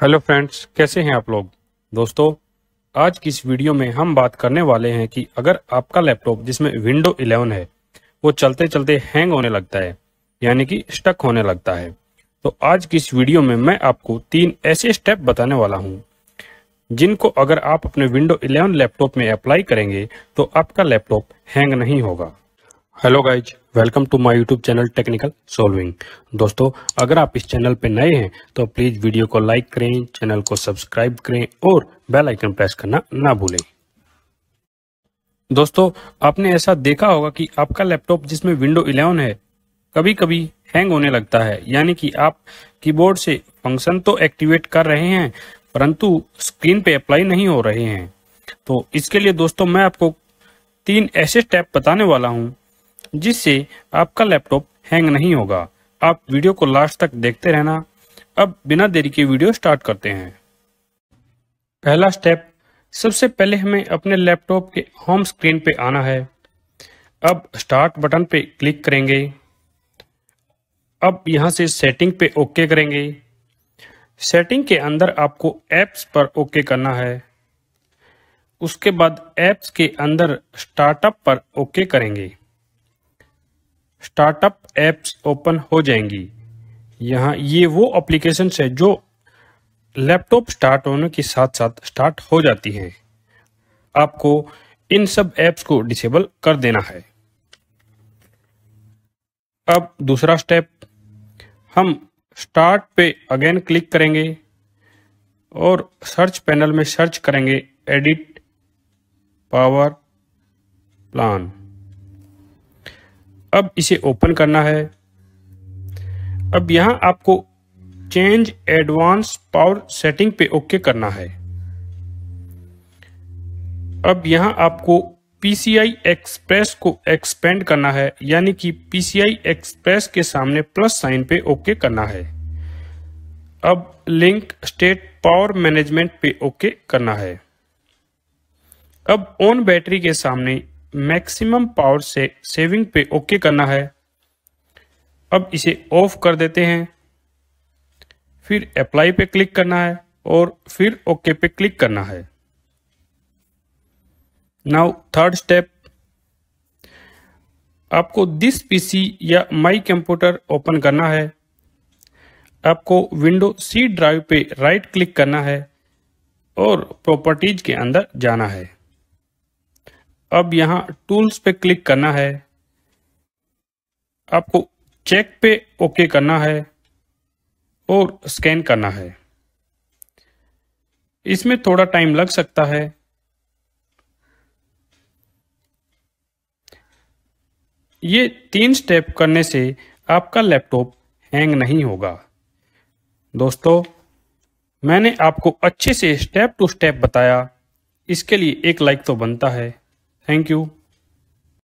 Hello friends कैसे हैं आप लोग दोस्तों आज की इस वीडियो में हम बात करने वाले हैं कि अगर आपका लैपटॉप जिसमें विंडो 11 है वो चलते चलते हैंग होने लगता है यानी कि स्टक होने लगता है तो आज की इस वीडियो में मैं आपको तीन ऐसे स्टेप बताने वाला हूँ जिनको अगर आप अपने विंडो 11 लैपटॉप में अप्लाई करेंगे तो आपका लैपटॉप हैंग नहीं होगा hello guys welcome to my YouTube channel technical solving दोस्तों अगर आप इस चैनल पर नए हैं तो प्लीज़ वीडियो को लाइक करें चैनल को सब्सक्राइब करें और बेल आइकन प्रेस करना ना भूलें दोस्तों आपने ऐसा देखा होगा कि आपका लैपटॉप जिसमें विंडो 11 है कभी कभी हैंग होने लगता है यानी कि आप कीबोर्ड से फंक्शन तो एक्टिवेट कर रहे हैं परंतु स्क्रीन पे अप्लाई नहीं हो रहे हैं तो इसके लिए दोस्तों मैं आपको तीन ऐसे स्टेप बताने वाला हूँ जिससे आपका लैपटॉप हैंग नहीं होगा आप वीडियो को लास्ट तक देखते रहना अब बिना देरी के वीडियो स्टार्ट करते हैं पहला स्टेप सबसे पहले हमें अपने लैपटॉप के होम स्क्रीन पे आना है अब स्टार्ट बटन पे क्लिक करेंगे अब यहाँ से सेटिंग पे ओके करेंगे सेटिंग के अंदर आपको एप्स पर ओके करना है उसके बाद एप्स के अंदर स्टार्टअप पर ओके करेंगे स्टार्टअप एप्स ओपन हो जाएंगी यहाँ ये वो एप्लीकेशन है जो लैपटॉप स्टार्ट होने के साथ साथ स्टार्ट हो जाती हैं आपको इन सब एप्स को डिसेबल कर देना है अब दूसरा स्टेप हम स्टार्ट पे अगेन क्लिक करेंगे और सर्च पैनल में सर्च करेंगे एडिट पावर प्लान अब इसे ओपन करना है अब यहां आपको चेंज एडवांस पावर सेटिंग पे ओके करना है अब यहां आपको PCI एक्सप्रेस को एक्सपेंड करना है यानी कि PCI एक्सप्रेस के सामने प्लस साइन पे ओके करना है अब लिंक स्टेट पावर मैनेजमेंट पे ओके करना है अब ऑन बैटरी के सामने मैक्सिमम पावर से सेविंग पे ओके करना है अब इसे ऑफ कर देते हैं फिर अप्लाई पे क्लिक करना है और फिर ओके पे क्लिक करना है नाउ थर्ड स्टेप आपको दिस पीसी या माई कंप्यूटर ओपन करना है आपको विंडो सी ड्राइव पे राइट क्लिक करना है और प्रॉपर्टीज के अंदर जाना है अब यहाँ टूल्स पे क्लिक करना है आपको चेक पे ओके करना है और स्कैन करना है इसमें थोड़ा टाइम लग सकता है ये तीन स्टेप करने से आपका लैपटॉप हैंग नहीं होगा दोस्तों मैंने आपको अच्छे से स्टेप टू स्टेप बताया इसके लिए एक लाइक तो बनता है Thank you.